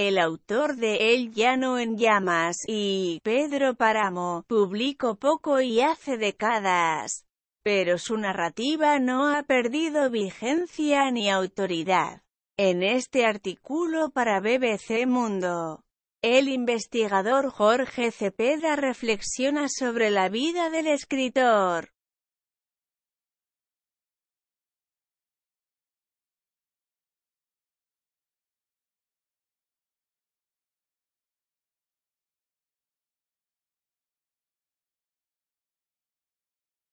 el autor de El Llano en Llamas, y Pedro Paramo, publicó poco y hace décadas. Pero su narrativa no ha perdido vigencia ni autoridad. En este artículo para BBC Mundo, el investigador Jorge Cepeda reflexiona sobre la vida del escritor.